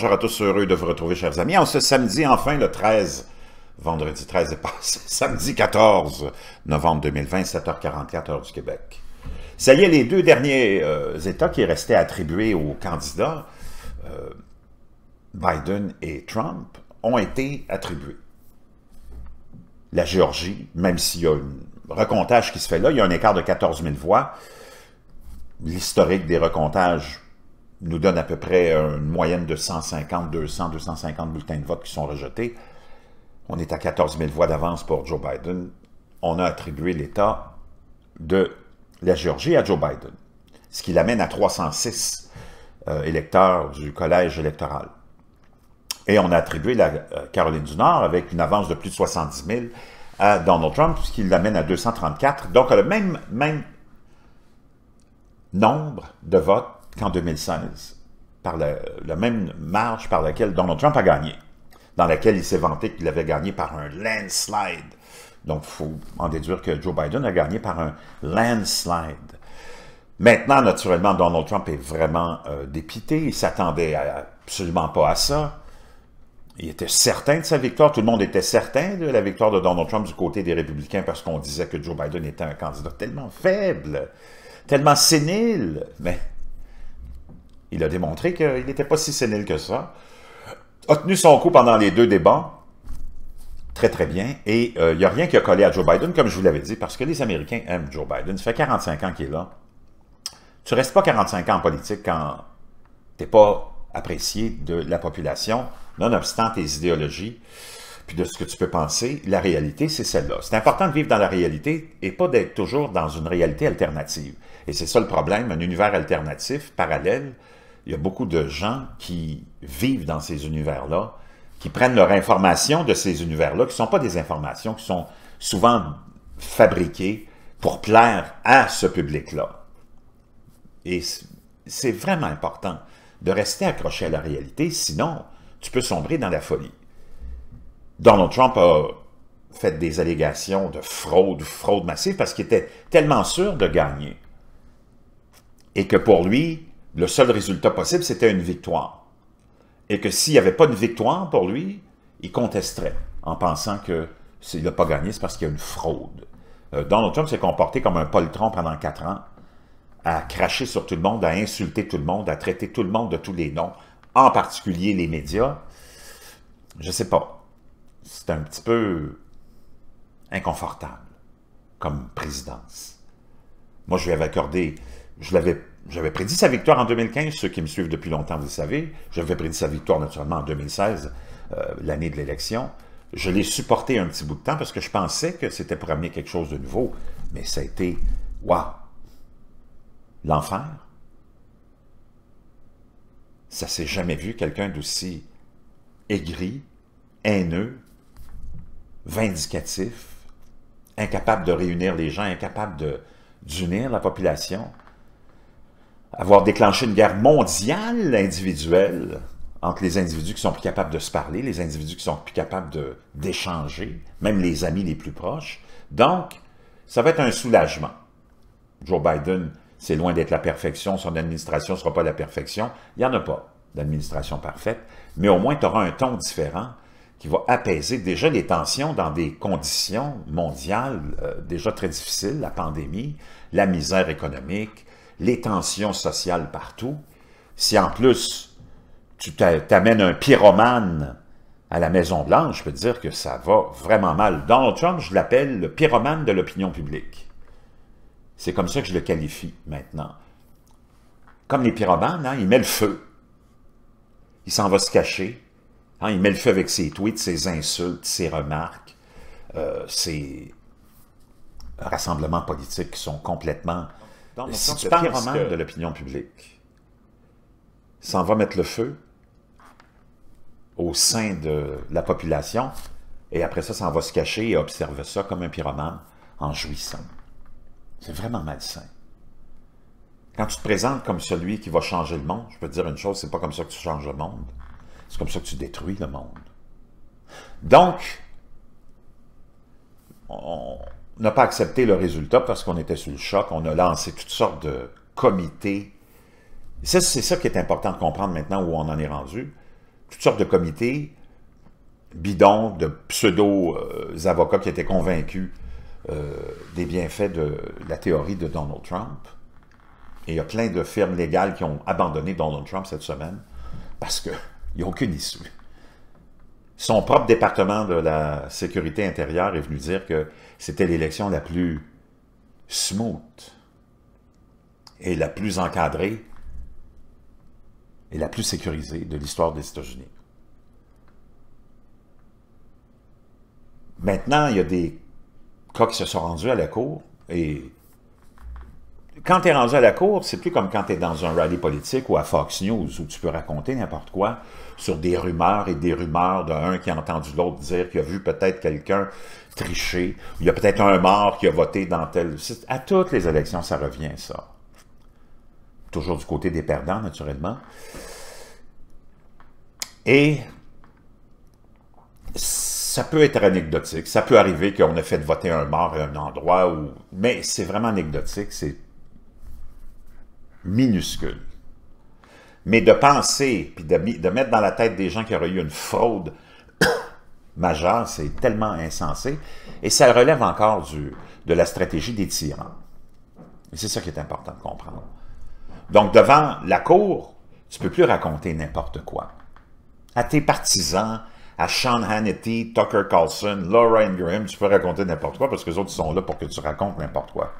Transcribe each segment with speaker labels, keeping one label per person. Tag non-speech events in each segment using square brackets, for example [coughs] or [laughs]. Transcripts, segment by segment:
Speaker 1: Bonjour à tous, heureux de vous retrouver, chers amis. En ce samedi, enfin, le 13, vendredi 13 est passé, samedi 14 novembre 2020, 7h44, heure du Québec. Ça y est, les deux derniers euh, États qui restaient attribués aux candidats, euh, Biden et Trump, ont été attribués. La Géorgie, même s'il y a un recomptage qui se fait là, il y a un écart de 14 000 voix. L'historique des recomptages nous donne à peu près une moyenne de 150, 200, 250 bulletins de vote qui sont rejetés. On est à 14 000 voix d'avance pour Joe Biden. On a attribué l'État de la Géorgie à Joe Biden, ce qui l'amène à 306 euh, électeurs du collège électoral. Et on a attribué la euh, Caroline du Nord avec une avance de plus de 70 000 à Donald Trump, ce qui l'amène à 234. Donc, le même, même nombre de votes en 2016, par la, même marge par laquelle Donald Trump a gagné, dans laquelle il s'est vanté qu'il avait gagné par un landslide. Donc, il faut en déduire que Joe Biden a gagné par un landslide. Maintenant, naturellement, Donald Trump est vraiment euh, dépité. Il s'attendait absolument pas à ça. Il était certain de sa victoire. Tout le monde était certain de la victoire de Donald Trump du côté des républicains parce qu'on disait que Joe Biden était un candidat tellement faible, tellement sénile. Mais il a démontré qu'il n'était pas si sénile que ça. A tenu son coup pendant les deux débats. Très, très bien. Et euh, il y n'y a rien qui a collé à Joe Biden, comme je vous l'avais dit, parce que les Américains aiment Joe Biden. Ça fait 45 ans qu'il est là. Tu ne restes pas 45 ans en politique quand tu n'es pas apprécié de la population, nonobstant tes idéologies, puis de ce que tu peux penser, la réalité, c'est celle-là. C'est important de vivre dans la réalité et pas d'être toujours dans une réalité alternative. Et c'est ça le problème, un univers alternatif, parallèle, il y a beaucoup de gens qui vivent dans ces univers-là, qui prennent leur information de ces univers-là, qui ne sont pas des informations, qui sont souvent fabriquées pour plaire à ce public-là. Et c'est vraiment important de rester accroché à la réalité, sinon tu peux sombrer dans la folie. Donald Trump a fait des allégations de fraude, fraude massive, parce qu'il était tellement sûr de gagner. Et que pour lui, le seul résultat possible, c'était une victoire. Et que s'il n'y avait pas de victoire pour lui, il contesterait en pensant que s'il n'a pas gagné, c'est parce qu'il y a une fraude. Euh, Donald Trump s'est comporté comme un poltron pendant quatre ans, à cracher sur tout le monde, à insulter tout le monde, à traiter tout le monde de tous les noms, en particulier les médias. Je ne sais pas. C'est un petit peu inconfortable comme présidence. Moi, je lui avais accordé, je l'avais j'avais prédit sa victoire en 2015, ceux qui me suivent depuis longtemps, vous le savez. J'avais prédit sa victoire naturellement en 2016, euh, l'année de l'élection. Je l'ai supporté un petit bout de temps parce que je pensais que c'était pour amener quelque chose de nouveau, mais ça a été, waouh, l'enfer. Ça s'est jamais vu quelqu'un d'aussi aigri, haineux, vindicatif, incapable de réunir les gens, incapable d'unir la population avoir déclenché une guerre mondiale individuelle entre les individus qui sont plus capables de se parler, les individus qui sont plus capables d'échanger, même les amis les plus proches. Donc, ça va être un soulagement. Joe Biden, c'est loin d'être la perfection, son administration ne sera pas la perfection. Il n'y en a pas d'administration parfaite, mais au moins tu auras un ton différent qui va apaiser déjà les tensions dans des conditions mondiales euh, déjà très difficiles, la pandémie, la misère économique, les tensions sociales partout, si en plus tu t'amènes un pyromane à la Maison-Blanche, je peux te dire que ça va vraiment mal. Donald Trump, je l'appelle le pyromane de l'opinion publique. C'est comme ça que je le qualifie maintenant. Comme les pyromanes, hein, il met le feu. Il s'en va se cacher. Hein, il met le feu avec ses tweets, ses insultes, ses remarques, euh, ses rassemblements politiques qui sont complètement si de l'opinion publique s'en va mettre le feu au sein de la population, et après ça, en va se cacher et observer ça comme un pyromane en jouissant. C'est vraiment malsain. Quand tu te présentes comme celui qui va changer le monde, je peux te dire une chose, c'est pas comme ça que tu changes le monde. C'est comme ça que tu détruis le monde. Donc, on, n'a pas accepté le résultat parce qu'on était sous le choc. On a lancé toutes sortes de comités. C'est ça qui est important de comprendre maintenant où on en est rendu. Toutes sortes de comités bidons, de pseudo-avocats qui étaient convaincus euh, des bienfaits de la théorie de Donald Trump. Et il y a plein de firmes légales qui ont abandonné Donald Trump cette semaine parce qu'il n'y a aucune issue son propre département de la sécurité intérieure est venu dire que c'était l'élection la plus smooth et la plus encadrée et la plus sécurisée de l'histoire des États-Unis. Maintenant, il y a des cas qui se sont rendus à la Cour et quand tu es rendu à la cour, c'est plus comme quand tu es dans un rallye politique ou à Fox News où tu peux raconter n'importe quoi sur des rumeurs et des rumeurs d'un qui a entendu l'autre dire qu'il a vu peut-être quelqu'un tricher, il y a peut-être un mort qui a voté dans tel... À toutes les élections, ça revient, ça. Toujours du côté des perdants, naturellement. Et ça peut être anecdotique. Ça peut arriver qu'on ait fait voter un mort à un endroit, où... mais c'est vraiment anecdotique, c'est minuscule. Mais de penser, puis de, mettre dans la tête des gens qu'il y aurait eu une fraude [coughs] majeure, c'est tellement insensé. Et ça relève encore du, de la stratégie des tyrans. Et c'est ça qui est important de comprendre. Donc, devant la cour, tu peux plus raconter n'importe quoi. À tes partisans, à Sean Hannity, Tucker Carlson, Laura Ingraham, tu peux raconter n'importe quoi parce que les autres sont là pour que tu racontes n'importe quoi.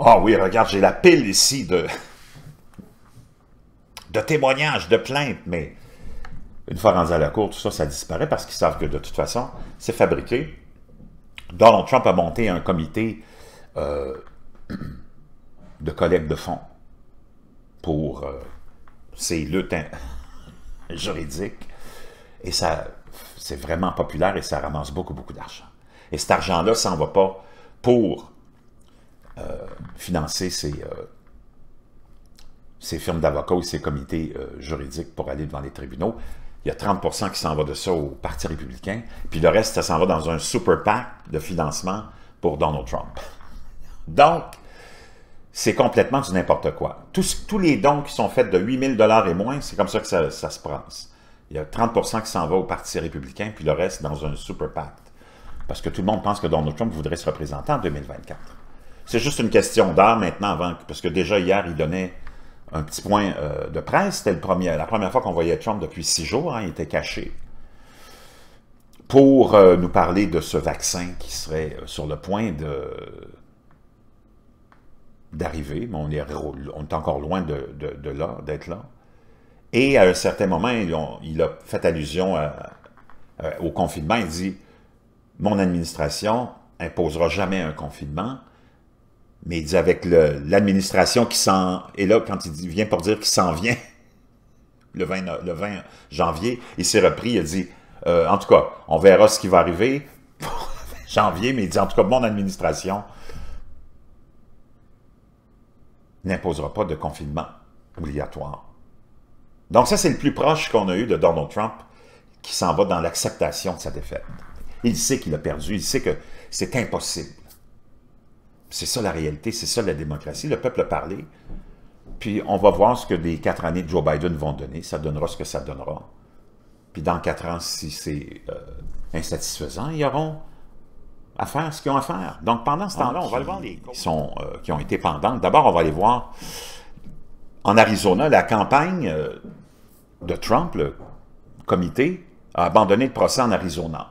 Speaker 1: Ah oh oui, regarde, j'ai la pile ici de, de témoignages, de plaintes, mais une fois rendu à la cour, tout ça, ça disparaît parce qu'ils savent que de toute façon, c'est fabriqué. Donald Trump a monté un comité euh, [clears throat] de collecte de fonds pour euh, ses luttes [laughs] juridiques. Et ça, c'est vraiment populaire et ça ramasse beaucoup, beaucoup d'argent. Et cet argent-là ça s'en va pas pour euh, financer euh, ses, firmes d'avocats ou ses comités euh, juridiques pour aller devant les tribunaux. Il y a 30 qui s'en va de ça au Parti républicain, puis le reste, ça s'en va dans un super PAC de financement pour Donald Trump. Donc, c'est complètement du n'importe quoi. Tous, tous, les dons qui sont faits de 8 000 et moins, c'est comme ça que ça, se passe. Il y a 30 qui s'en va au Parti républicain, puis le reste dans un super pacte. Parce que tout le monde pense que Donald Trump voudrait se représenter en 2024. C'est juste une question d'heure maintenant, parce que déjà hier, il donnait un petit point euh, de presse. C'était la première fois qu'on voyait Trump depuis six jours. Hein. il était caché pour euh, nous parler de ce vaccin qui serait euh, sur le point d'arriver, mais on est, encore loin de, là, d'être là. Et à un certain moment, il, a fait allusion au confinement. Il dit, mon administration imposera jamais un confinement. Mais il dit avec l'administration qui s'en... Et là, quand il vient pour dire qu'il s'en vient, le 20, janvier, il s'est repris, il a dit, euh, en tout cas, on verra ce qui va arriver [laughs] janvier, mais il dit, en tout cas, mon administration n'imposera pas de confinement obligatoire. Donc ça, c'est le plus proche qu'on a eu de Donald Trump qui s'en va dans l'acceptation de sa défaite. Il sait qu'il a perdu, il sait que c'est impossible. C'est ça la réalité, c'est ça la démocratie. Le peuple a parlé. Puis on va voir ce que les quatre années de Joe Biden vont donner. Ça donnera ce que ça donnera. Puis dans quatre ans, si c'est euh, insatisfaisant, ils auront à faire ce qu'ils ont à faire. Donc pendant ce temps-là, on va le voir les sont, euh, qui ont été pendants. D'abord, on va aller voir en Arizona la campagne euh, de Trump, le comité, a abandonné le procès en Arizona,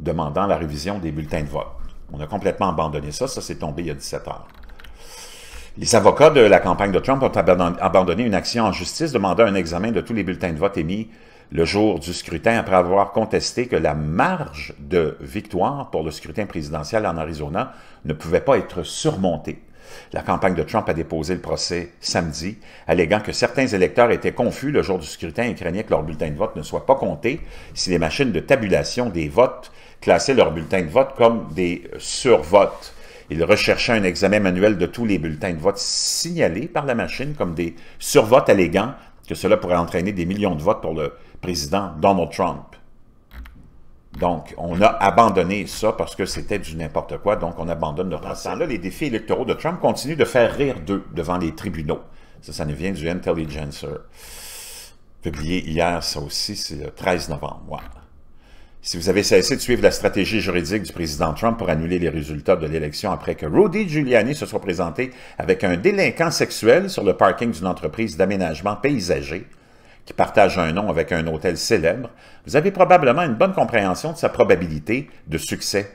Speaker 1: demandant la révision des bulletins de vote. On a complètement abandonné ça. Ça s'est tombé il y a 17 heures. Les avocats de la campagne de Trump ont abandonné une action en justice demandant un examen de tous les bulletins de vote émis le jour du scrutin après avoir contesté que la marge de victoire pour le scrutin présidentiel en Arizona ne pouvait pas être surmontée. La campagne de Trump a déposé le procès samedi, alléguant que certains électeurs étaient confus le jour du scrutin et craignaient que leur bulletin de vote ne soit pas compté si les machines de tabulation des votes classaient leurs bulletins de vote comme des survotes. Il recherchait un examen manuel de tous les bulletins de vote signalés par la machine comme des survotes alléguant que cela pourrait entraîner des millions de votes pour le président Donald Trump. Donc, on a abandonné ça parce que c'était du n'importe quoi, donc on abandonne notre temps. là les défis électoraux de Trump continuent de faire rire d'eux devant les tribunaux. Ça, ça nous vient du Intelligencer. Publié hier, ça aussi, c'est le 13 novembre. Si vous avez cessé de suivre la stratégie juridique du président Trump pour annuler les résultats de l'élection après que Rudy Giuliani se soit présenté avec un délinquant sexuel sur le parking d'une entreprise d'aménagement paysager, qui partage un nom avec un hôtel célèbre, vous avez probablement une bonne compréhension de sa probabilité de succès.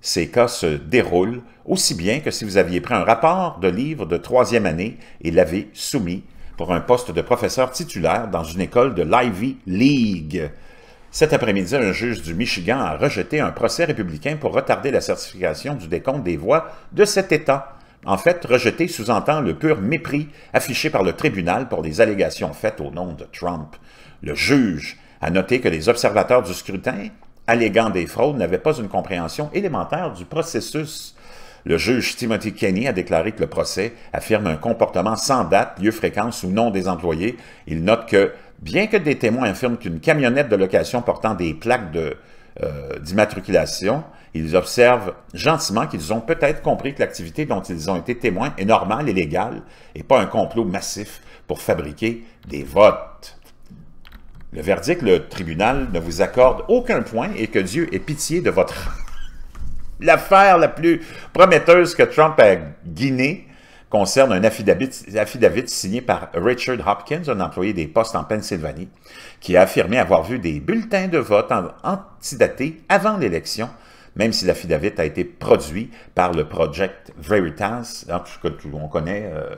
Speaker 1: Ces cas se déroulent aussi bien que si vous aviez pris un rapport de livre de troisième année et l'avez soumis pour un poste de professeur titulaire dans une école de l'Ivy League. Cet après-midi, un juge du Michigan a rejeté un procès républicain pour retarder la certification du décompte des voix de cet État. En fait, rejeté sous-entend le pur mépris affiché par le tribunal pour les allégations faites au nom de Trump. Le juge a noté que les observateurs du scrutin, alléguant des fraudes, n'avaient pas une compréhension élémentaire du processus. Le juge Timothy Kenney a déclaré que le procès affirme un comportement sans date, lieu, fréquence ou nom des employés. Il note que, bien que des témoins affirment qu'une camionnette de location portant des plaques de euh, d'immatriculation, ils observent gentiment qu'ils ont peut-être compris que l'activité dont ils ont été témoins est normale et légale et pas un complot massif pour fabriquer des votes. Le verdict, le tribunal ne vous accorde aucun point et que Dieu ait pitié de votre... [laughs] L'affaire la plus prometteuse que Trump a guinée concerne un affidavit, signé par Richard Hopkins, un employé des postes en Pennsylvanie, qui a affirmé avoir vu des bulletins de vote antidatés avant l'élection, même si l'affidavit a été produit par le Project Veritas. on connaît euh,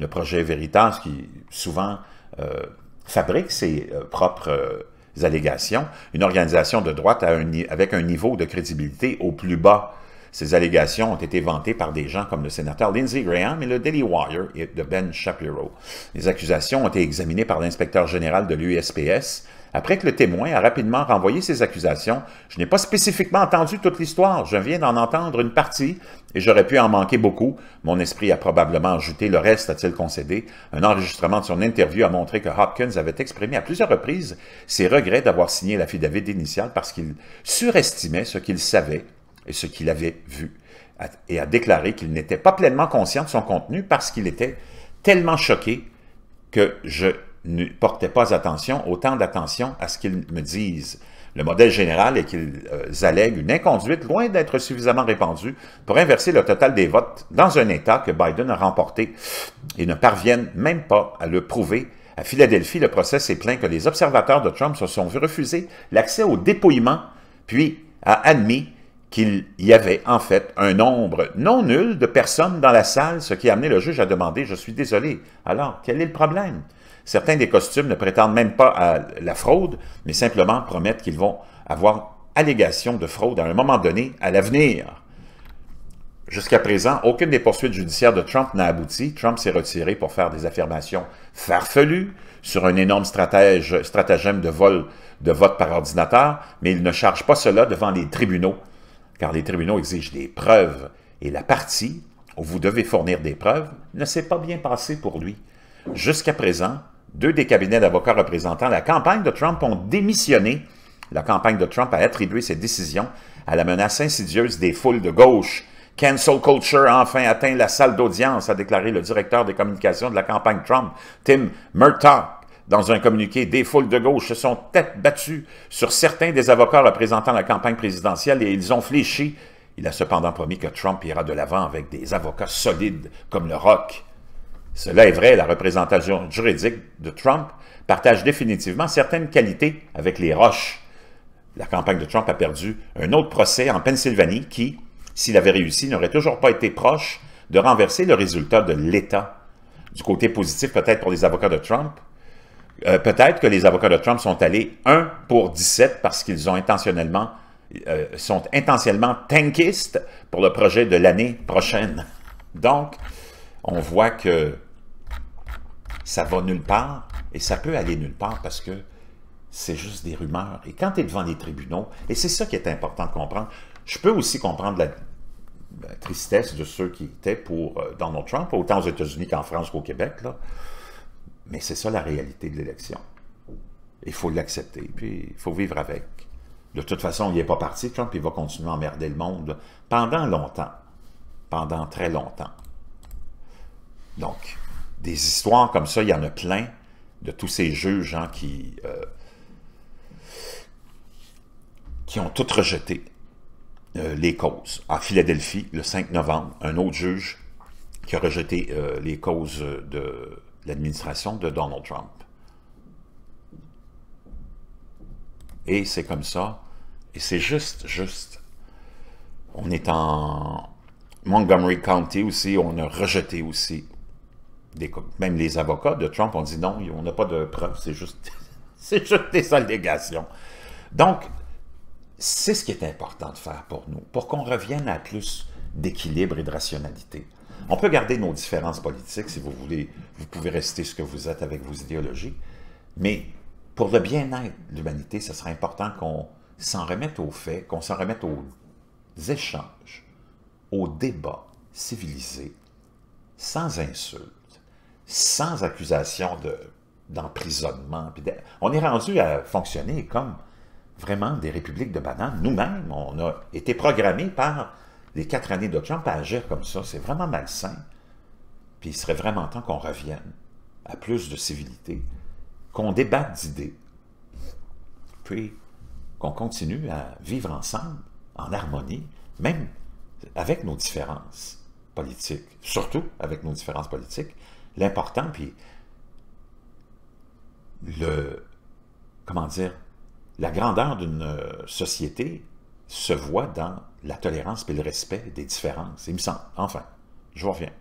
Speaker 1: le projet Veritas qui souvent euh, fabrique ses euh, propres allégations. Une organisation de droite avec un niveau de crédibilité au plus bas ces allégations ont été vantées par des gens comme le sénateur Lindsey Graham et le Daily Wire de Ben Shapiro. Les accusations ont été examinées par l'inspecteur général de l'USPS après que le témoin a rapidement renvoyé ses accusations. Je n'ai pas spécifiquement entendu toute l'histoire, je viens d'en entendre une partie et j'aurais pu en manquer beaucoup. Mon esprit a probablement ajouté le reste, a-t-il concédé. Un enregistrement de son interview a montré que Hopkins avait exprimé à plusieurs reprises ses regrets d'avoir signé la l'affidavit initial parce qu'il surestimait ce qu'il savait et ce qu'il avait vu, et a déclaré qu'il n'était pas pleinement conscient de son contenu parce qu'il était tellement choqué que je ne portais pas attention, autant d'attention à ce qu'ils me disent. Le modèle général est qu'ils euh, allèguent une inconduite loin d'être suffisamment répandue pour inverser le total des votes dans un État que Biden a remporté et ne parviennent même pas à le prouver. À Philadelphie, le procès s'est plaint que les observateurs de Trump se sont vus refuser l'accès au dépouillement, puis a admis qu'il y avait en fait un nombre non nul de personnes dans la salle, ce qui a amené le juge à demander « Je suis désolé, alors quel est le problème ?» Certains des costumes ne prétendent même pas à la fraude, mais simplement promettent qu'ils vont avoir allégation de fraude à un moment donné à l'avenir. Jusqu'à présent, aucune des poursuites judiciaires de Trump n'a abouti. Trump s'est retiré pour faire des affirmations farfelues sur un énorme stratagème de vol de vote par ordinateur, mais il ne charge pas cela devant les tribunaux car les tribunaux exigent des preuves et la partie, où vous devez fournir des preuves, ne s'est pas bien passée pour lui. Jusqu'à présent, deux des cabinets d'avocats représentant la campagne de Trump ont démissionné. La campagne de Trump a attribué ses décisions à la menace insidieuse des foules de gauche. Cancel culture a enfin atteint la salle d'audience, a déclaré le directeur des communications de la campagne Trump, Tim Murtaugh. Dans un communiqué, des foules de gauche se sont tête battues sur certains des avocats représentant la campagne présidentielle et ils ont fléchi. Il a cependant promis que Trump ira de l'avant avec des avocats solides comme le ROC. Cela est vrai, la représentation juridique de Trump partage définitivement certaines qualités avec les roches. La campagne de Trump a perdu un autre procès en Pennsylvanie qui, s'il avait réussi, n'aurait toujours pas été proche de renverser le résultat de l'État. Du côté positif peut-être pour les avocats de Trump, euh, peut-être que les avocats de Trump sont allés 1 pour 17 parce qu'ils ont intentionnellement euh, sont intentionnellement tankistes pour le projet de l'année prochaine. Donc, on voit que ça va nulle part et ça peut aller nulle part parce que c'est juste des rumeurs. Et quand tu es devant les tribunaux, et c'est ça qui est important de comprendre, je peux aussi comprendre la, tristesse de ceux qui étaient pour euh, Donald Trump, autant aux États-Unis qu'en France qu'au Québec, là. Mais c'est ça la réalité de l'élection. Il faut l'accepter, puis il faut vivre avec. De toute façon, il n'est pas parti, Trump, il va continuer à emmerder le monde pendant longtemps. Pendant très longtemps. Donc, des histoires comme ça, il y en a plein de tous ces juges hein, qui, euh, qui ont toutes rejeté euh, les causes. À Philadelphie, le 5 novembre, un autre juge qui a rejeté euh, les causes de l'administration de Donald Trump. Et c'est comme ça, et c'est juste, juste. On est en Montgomery County aussi, on a rejeté aussi. Des, même les avocats de Trump ont dit non, on n'a pas de preuves, c'est juste, [laughs] juste des allégations. Donc, c'est ce qui est important de faire pour nous, pour qu'on revienne à plus d'équilibre et de rationalité. On peut garder nos différences politiques si vous voulez. Vous pouvez rester ce que vous êtes avec vos idéologies. Mais pour le bien-être de l'humanité, ce sera important qu'on s'en remette aux faits, qu'on s'en remette aux échanges, aux débats civilisés, sans insultes, sans accusations d'emprisonnement. on est rendu à fonctionner comme vraiment des républiques de bananes. Nous-mêmes, on a été programmés par les quatre années de à agir comme ça, c'est vraiment malsain. Puis il serait vraiment temps qu'on revienne à plus de civilité, qu'on débatte d'idées, puis qu'on continue à vivre ensemble, en harmonie, même avec nos différences politiques, surtout avec nos différences politiques. L'important, puis le, comment dire, la grandeur d'une euh, société se voit dans la tolérance et le respect des différences, il me semble. Enfin, je reviens.